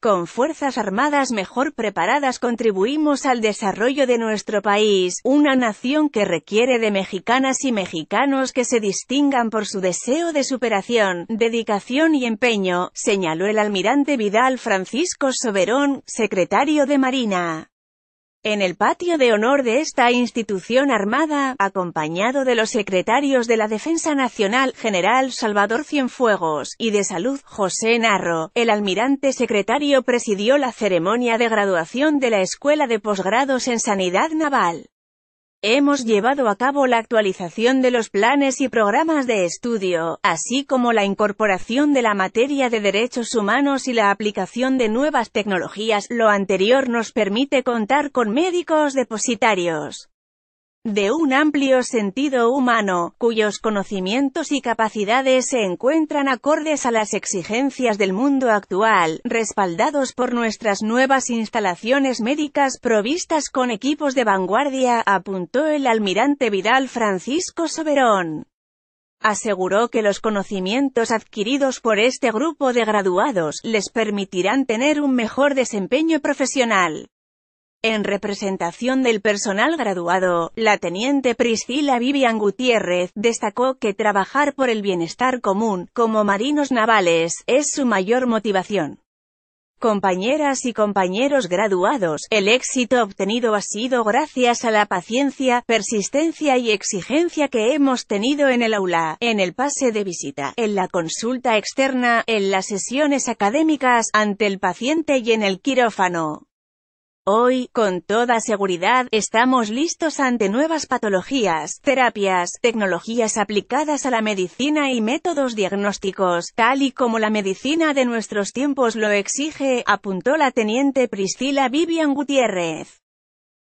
Con fuerzas armadas mejor preparadas contribuimos al desarrollo de nuestro país, una nación que requiere de mexicanas y mexicanos que se distingan por su deseo de superación, dedicación y empeño, señaló el almirante Vidal Francisco Soberón, secretario de Marina. En el patio de honor de esta institución armada, acompañado de los secretarios de la Defensa Nacional, General Salvador Cienfuegos, y de Salud, José Narro, el almirante secretario presidió la ceremonia de graduación de la Escuela de Posgrados en Sanidad Naval. Hemos llevado a cabo la actualización de los planes y programas de estudio, así como la incorporación de la materia de derechos humanos y la aplicación de nuevas tecnologías. Lo anterior nos permite contar con médicos depositarios de un amplio sentido humano, cuyos conocimientos y capacidades se encuentran acordes a las exigencias del mundo actual, respaldados por nuestras nuevas instalaciones médicas provistas con equipos de vanguardia, apuntó el almirante Vidal Francisco Soberón. Aseguró que los conocimientos adquiridos por este grupo de graduados les permitirán tener un mejor desempeño profesional. En representación del personal graduado, la teniente Priscila Vivian Gutiérrez destacó que trabajar por el bienestar común, como marinos navales, es su mayor motivación. Compañeras y compañeros graduados, el éxito obtenido ha sido gracias a la paciencia, persistencia y exigencia que hemos tenido en el aula, en el pase de visita, en la consulta externa, en las sesiones académicas, ante el paciente y en el quirófano. Hoy, con toda seguridad, estamos listos ante nuevas patologías, terapias, tecnologías aplicadas a la medicina y métodos diagnósticos, tal y como la medicina de nuestros tiempos lo exige, apuntó la teniente Priscila Vivian Gutiérrez.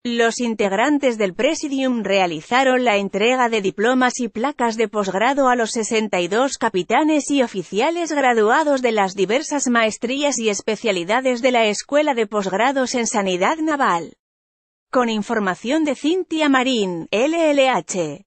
Los integrantes del Presidium realizaron la entrega de diplomas y placas de posgrado a los 62 capitanes y oficiales graduados de las diversas maestrías y especialidades de la Escuela de Posgrados en Sanidad Naval. Con información de Cintia Marín, LLH.